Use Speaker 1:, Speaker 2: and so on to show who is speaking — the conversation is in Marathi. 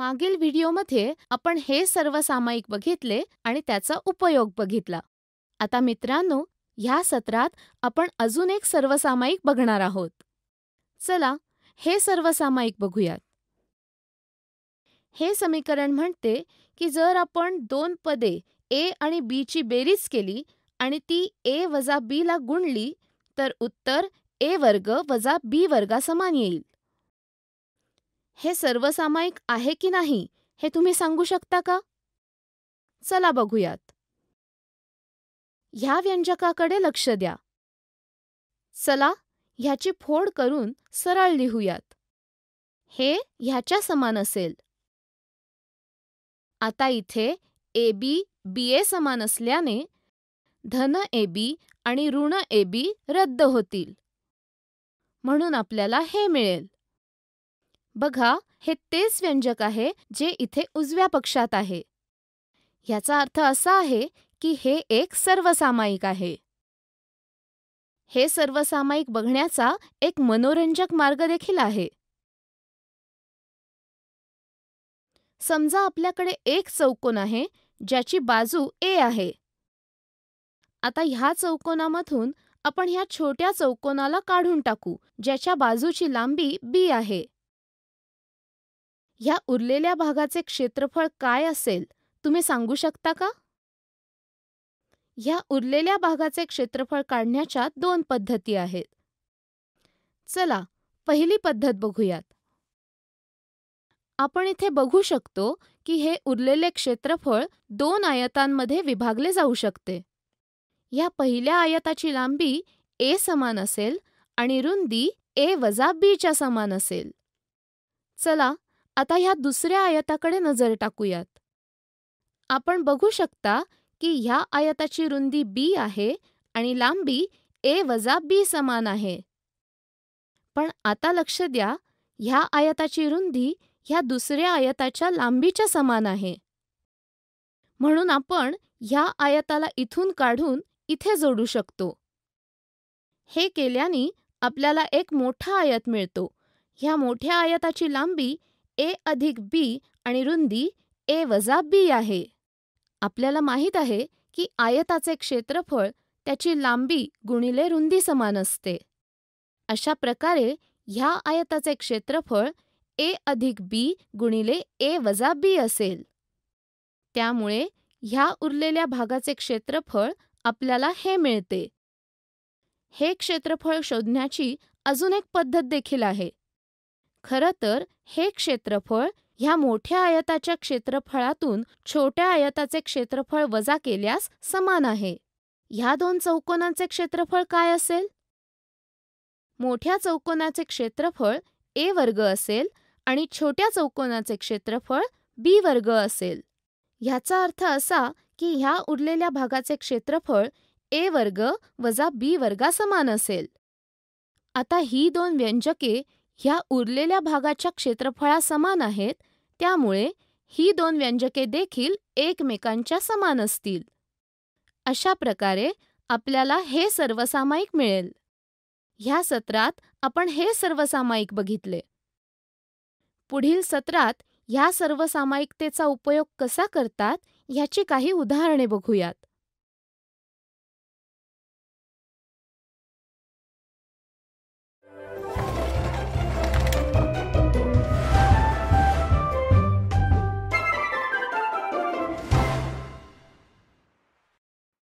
Speaker 1: मागील व्हिडिओमध्ये आपण हे सर्व सामायिक बघितले आणि त्याचा उपयोग बघितला आता मित्रांनो ह्या सत्रात आपण अजून एक सर्वसामायिक बघणार आहोत चला हे सर्वसामायिक बघूयात हे समीकरण म्हणते की जर आपण दोन पदे ए आणि बीची बेरीज केली आणि ती ए वजा बीला गुणली तर उत्तर ए वर्ग वजा बी वर्गासमान येईल हे सर्वसामायिक आहे की नाही हे तुम्ही सांगू शकता का चला बघूयात ह्या व्यंजकाकडे लक्ष द्या चला ह्याची फोड करून सरळ लिहूयात हे ह्याच्या समान असेल आता इथे ए बी बी ए समान असल्याने धन ए बी आणि ऋण ए बी रद्द होतील म्हणून आपल्याला हे मिळेल बघा हे तेच व्यंजक आहे जे इथे उजव्या पक्षात आहे ह्याचा अर्थ असा आहे की हे एक सर्वसामायिक आहे हे सर्वसामायिक बघण्याचा एक मनोरंजक मार्ग देखील आहे समजा आपल्याकडे एक चौकोन आहे ज्याची बाजू ए आहे आता ह्या चौकोनामधून आपण ह्या छोट्या चौकोनाला काढून टाकू ज्याच्या बाजूची लांबी बी आहे ह्या उरलेल्या भागाचे क्षेत्रफळ काय असेल तुम्ही सांगू शकता का ह्या उरलेल्या भागाचे क्षेत्रफळ काढण्याच्या दोन पद्धती आहेत चला पहिली पद्धत बघूयात आपण इथे बघू शकतो की हे उरलेले क्षेत्रफळ दोन आयतांमध्ये विभागले जाऊ शकते या पहिल्या आयताची लांबी ए समान असेल आणि रुंदी ए वजा बीच्या समान असेल चला आता ह्या दुसऱ्या आयताकडे नजर टाकूयात आपण बघू शकता की ह्या आयताची रुंदी बी आहे आणि लांबी ए वजा बी समान आहे पण आता लक्ष द्या ह्या आयताची रुंदी ह्या दुसऱ्या आयताच्या लांबीच्या समान आहे म्हणून आपण ह्या आयताला इथून काढून इथे जोडू शकतो हे केल्याने आपल्याला एक मोठा आयत मिळतो ह्या मोठ्या आयताची लांबी ए अधिक बी आणि रुंदी ए वजा बी आहे आपल्याला माहीत आहे की आयताचे क्षेत्रफळ त्याची लांबी गुणिले रुंदी समान असते अशा प्रकारे ह्या आयताचे क्षेत्रफळ ए अधिक बी गुणिले ए वजा बी असेल त्यामुळे ह्या उरलेल्या भागाचे क्षेत्रफळ आपल्याला हे मिळते हे क्षेत्रफळ शोधण्याची अजून एक पद्धत देखील आहे खरं तर हे क्षेत्रफळ ह्या मोठ्या आयताच्या क्षेत्रफळातून छोट्या आयताचे क्षेत्रफळ वजा केल्यास समान आहे ह्या दोन चौकोनांचे क्षेत्रफळ काय असेल मोठ्या चौकोनाचे क्षेत्रफळ ए वर्ग असेल आणि छोट्या चौकोनाचे क्षेत्रफळ बी वर्ग असेल ह्याचा अर्थ असा की ह्या उरलेल्या भागाचे क्षेत्रफळ ए वर्ग वजा बी वर्गा समान असेल आता ही दोन व्यंजके ह्या उरलेल्या भागाच्या क्षेत्रफळा समान आहेत त्यामुळे ही दोन व्यंजके देखील एकमेकांच्या समान असतील अशा प्रकारे आपल्याला हे सर्वसामायिक मिळेल ह्या सत्रात आपण हे सर्वसामायिक बघितले पुढील सत्रात ह्या सर्वसामायिकतेचा उपयोग कसा करतात ह्याची काही उदाहरणे बघूयात